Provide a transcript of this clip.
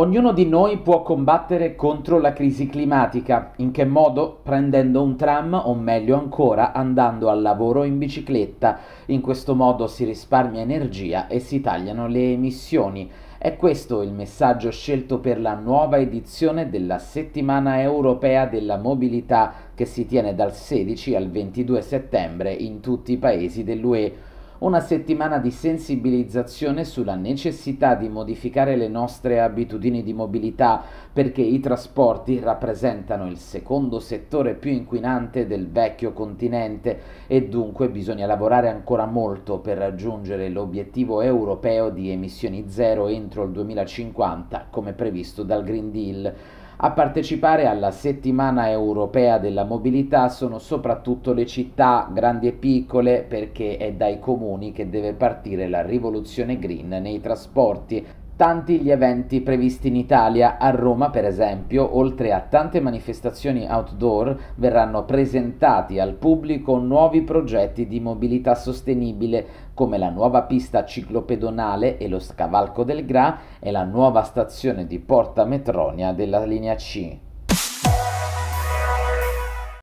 Ognuno di noi può combattere contro la crisi climatica. In che modo? Prendendo un tram o meglio ancora andando al lavoro in bicicletta. In questo modo si risparmia energia e si tagliano le emissioni. È questo il messaggio scelto per la nuova edizione della Settimana Europea della Mobilità che si tiene dal 16 al 22 settembre in tutti i paesi dell'UE una settimana di sensibilizzazione sulla necessità di modificare le nostre abitudini di mobilità perché i trasporti rappresentano il secondo settore più inquinante del vecchio continente e dunque bisogna lavorare ancora molto per raggiungere l'obiettivo europeo di emissioni zero entro il 2050 come previsto dal Green Deal. A partecipare alla settimana europea della mobilità sono soprattutto le città, grandi e piccole, perché è dai comuni che deve partire la rivoluzione green nei trasporti tanti gli eventi previsti in Italia. A Roma, per esempio, oltre a tante manifestazioni outdoor, verranno presentati al pubblico nuovi progetti di mobilità sostenibile, come la nuova pista ciclopedonale e lo scavalco del Gra e la nuova stazione di Porta Metronia della linea C.